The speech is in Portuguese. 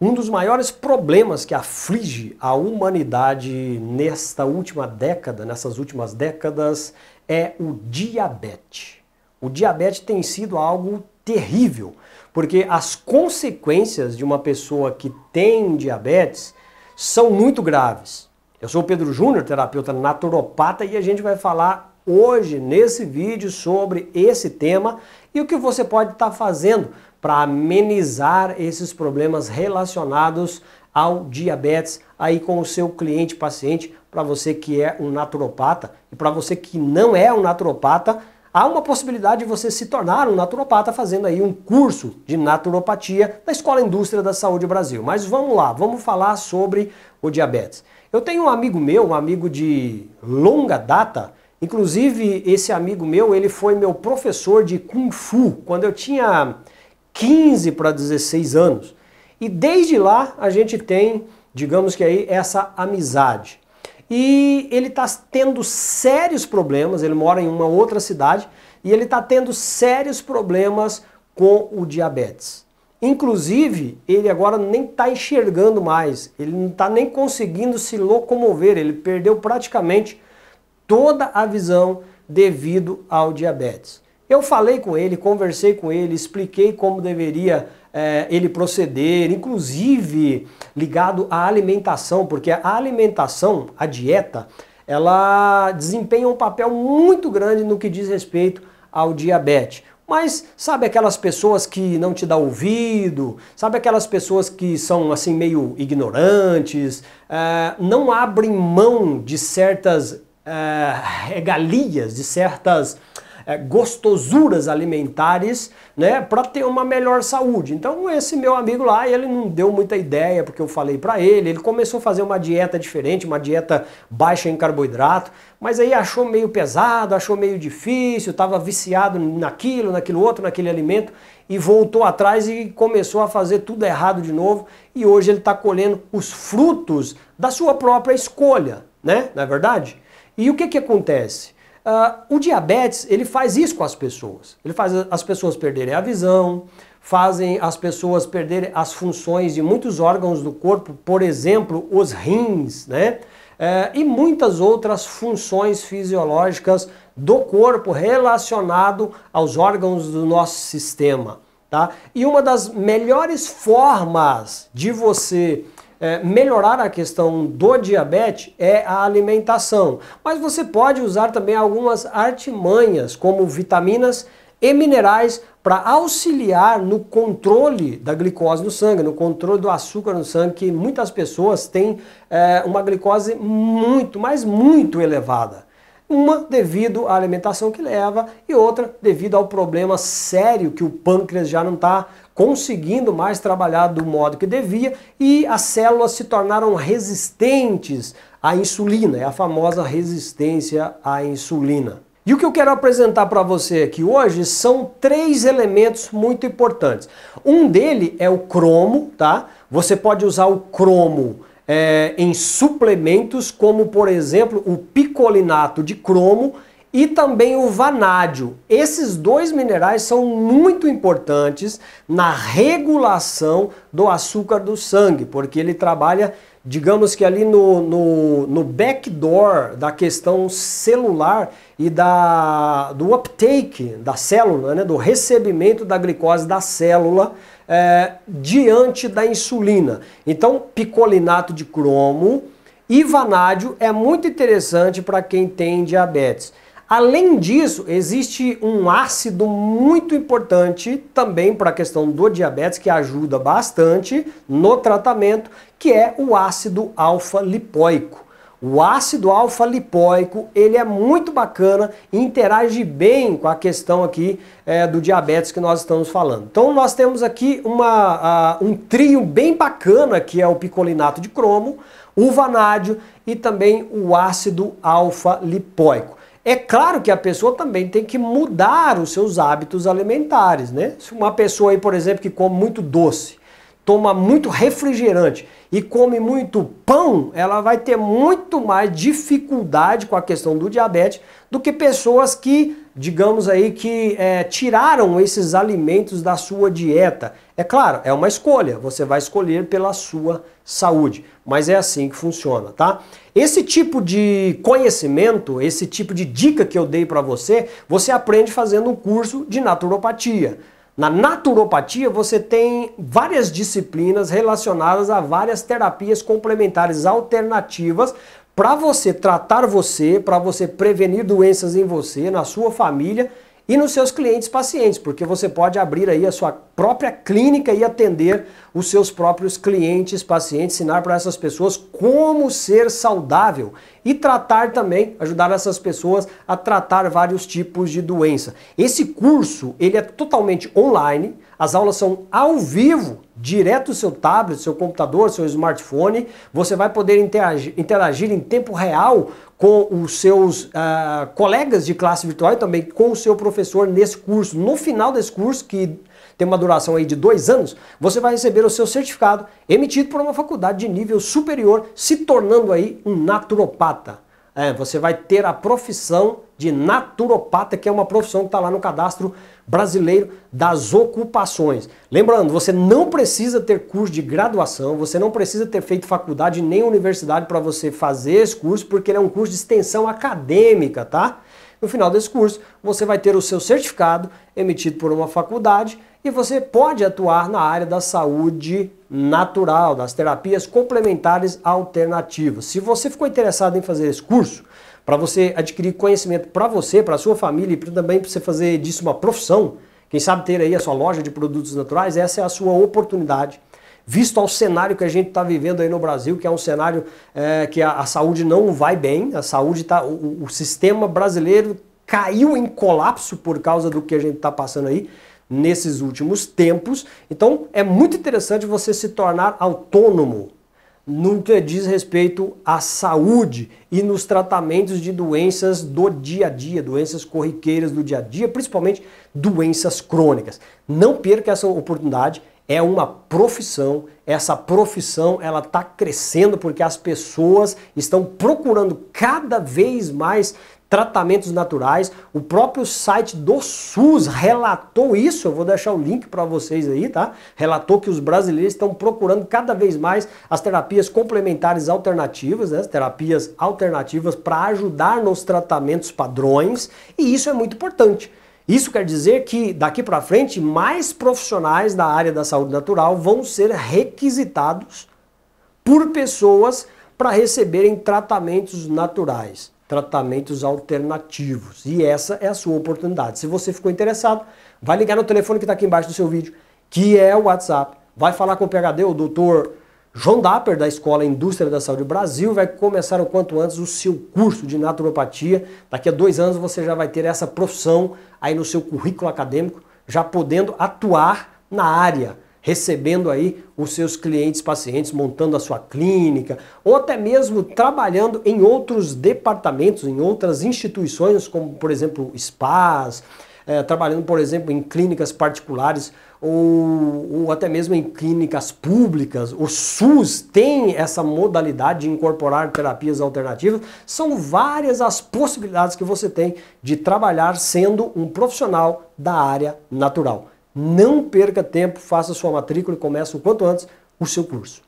Um dos maiores problemas que aflige a humanidade nesta última década, nessas últimas décadas, é o diabetes. O diabetes tem sido algo terrível, porque as consequências de uma pessoa que tem diabetes são muito graves. Eu sou o Pedro Júnior, terapeuta naturopata, e a gente vai falar hoje nesse vídeo sobre esse tema e o que você pode estar tá fazendo para amenizar esses problemas relacionados ao diabetes aí com o seu cliente paciente, para você que é um naturopata e para você que não é um naturopata, há uma possibilidade de você se tornar um naturopata fazendo aí um curso de naturopatia da Escola Indústria da Saúde Brasil. Mas vamos lá, vamos falar sobre o diabetes. Eu tenho um amigo meu, um amigo de longa data, Inclusive, esse amigo meu, ele foi meu professor de Kung Fu quando eu tinha 15 para 16 anos. E desde lá a gente tem, digamos que aí, essa amizade. E ele está tendo sérios problemas, ele mora em uma outra cidade, e ele está tendo sérios problemas com o diabetes. Inclusive, ele agora nem está enxergando mais, ele não está nem conseguindo se locomover, ele perdeu praticamente toda a visão devido ao diabetes. Eu falei com ele, conversei com ele, expliquei como deveria é, ele proceder, inclusive ligado à alimentação, porque a alimentação, a dieta, ela desempenha um papel muito grande no que diz respeito ao diabetes. Mas sabe aquelas pessoas que não te dão ouvido, sabe aquelas pessoas que são assim meio ignorantes, é, não abrem mão de certas eh, regalias, de certas eh, gostosuras alimentares, né, para ter uma melhor saúde. Então esse meu amigo lá, ele não deu muita ideia porque eu falei para ele, ele começou a fazer uma dieta diferente, uma dieta baixa em carboidrato, mas aí achou meio pesado, achou meio difícil, estava viciado naquilo, naquilo outro, naquele alimento e voltou atrás e começou a fazer tudo errado de novo e hoje ele está colhendo os frutos da sua própria escolha, né? Não é verdade? E o que, que acontece? Uh, o diabetes, ele faz isso com as pessoas. Ele faz as pessoas perderem a visão, fazem as pessoas perderem as funções de muitos órgãos do corpo, por exemplo, os rins, né? É, e muitas outras funções fisiológicas do corpo relacionado aos órgãos do nosso sistema, tá? E uma das melhores formas de você é, melhorar a questão do diabetes é a alimentação. Mas você pode usar também algumas artimanhas, como vitaminas e minerais para auxiliar no controle da glicose no sangue, no controle do açúcar no sangue, que muitas pessoas têm é, uma glicose muito, mas muito elevada. Uma devido à alimentação que leva e outra devido ao problema sério que o pâncreas já não está conseguindo mais trabalhar do modo que devia e as células se tornaram resistentes à insulina, é a famosa resistência à insulina. E o que eu quero apresentar para você aqui hoje são três elementos muito importantes. Um dele é o cromo, tá? Você pode usar o cromo é, em suplementos, como por exemplo o picolinato de cromo, e também o vanádio. Esses dois minerais são muito importantes na regulação do açúcar do sangue, porque ele trabalha, digamos que ali no, no, no backdoor da questão celular e da, do uptake da célula, né, do recebimento da glicose da célula é, diante da insulina. Então, picolinato de cromo e vanádio é muito interessante para quem tem diabetes. Além disso, existe um ácido muito importante também para a questão do diabetes que ajuda bastante no tratamento, que é o ácido alfa-lipoico. O ácido alfa-lipoico, ele é muito bacana e interage bem com a questão aqui é, do diabetes que nós estamos falando. Então nós temos aqui uma, uh, um trio bem bacana que é o picolinato de cromo, o vanádio e também o ácido alfa-lipoico. É claro que a pessoa também tem que mudar os seus hábitos alimentares, né? Se uma pessoa aí, por exemplo, que come muito doce, toma muito refrigerante e come muito pão, ela vai ter muito mais dificuldade com a questão do diabetes do que pessoas que, digamos aí, que é, tiraram esses alimentos da sua dieta. É claro, é uma escolha, você vai escolher pela sua saúde, mas é assim que funciona, tá? Esse tipo de conhecimento, esse tipo de dica que eu dei para você, você aprende fazendo um curso de naturopatia. Na naturopatia, você tem várias disciplinas relacionadas a várias terapias complementares alternativas para você tratar você, para você prevenir doenças em você, na sua família e nos seus clientes pacientes, porque você pode abrir aí a sua própria clínica e atender os seus próprios clientes pacientes, ensinar para essas pessoas como ser saudável e tratar também, ajudar essas pessoas a tratar vários tipos de doença. Esse curso, ele é totalmente online, as aulas são ao vivo, direto do seu tablet, seu computador, seu smartphone. Você vai poder interagir, interagir em tempo real com os seus uh, colegas de classe virtual e também com o seu professor nesse curso. No final desse curso, que tem uma duração aí de dois anos, você vai receber o seu certificado emitido por uma faculdade de nível superior, se tornando aí um naturopata. É, você vai ter a profissão de naturopata, que é uma profissão que está lá no cadastro brasileiro das ocupações. Lembrando, você não precisa ter curso de graduação, você não precisa ter feito faculdade nem universidade para você fazer esse curso, porque ele é um curso de extensão acadêmica, tá? No final desse curso, você vai ter o seu certificado emitido por uma faculdade e você pode atuar na área da saúde natural, das terapias complementares alternativas. Se você ficou interessado em fazer esse curso, para você adquirir conhecimento para você, para sua família e também para você fazer disso uma profissão. Quem sabe ter aí a sua loja de produtos naturais, essa é a sua oportunidade. Visto ao cenário que a gente está vivendo aí no Brasil, que é um cenário é, que a, a, saúde não vai bem, a saúde tá, o, o sistema brasileiro caiu em colapso por causa do que a gente está passando aí nesses últimos tempos. Então é muito interessante você se tornar autônomo, no que diz respeito à saúde e nos tratamentos de doenças do dia a dia, doenças corriqueiras do dia a dia, principalmente doenças crônicas. Não perca essa oportunidade, é uma profissão, essa profissão ela está crescendo porque as pessoas estão procurando cada vez mais tratamentos naturais. O próprio site do SUS relatou isso, eu vou deixar o link para vocês aí, tá? Relatou que os brasileiros estão procurando cada vez mais as terapias complementares alternativas, né? As terapias alternativas para ajudar nos tratamentos padrões, e isso é muito importante. Isso quer dizer que daqui para frente mais profissionais da área da saúde natural vão ser requisitados por pessoas para receberem tratamentos naturais tratamentos alternativos. E essa é a sua oportunidade. Se você ficou interessado, vai ligar no telefone que está aqui embaixo do seu vídeo, que é o WhatsApp. Vai falar com o PHD, o doutor João Dapper, da Escola Indústria da Saúde Brasil, vai começar o quanto antes o seu curso de naturopatia. Daqui a dois anos você já vai ter essa profissão aí no seu currículo acadêmico, já podendo atuar na área recebendo aí os seus clientes, pacientes, montando a sua clínica, ou até mesmo trabalhando em outros departamentos, em outras instituições, como por exemplo spas, é, trabalhando por exemplo em clínicas particulares ou, ou, até mesmo em clínicas públicas. O SUS tem essa modalidade de incorporar terapias alternativas. São várias as possibilidades que você tem de trabalhar sendo um profissional da área natural. Não perca tempo, faça sua matrícula e comece o quanto antes o seu curso.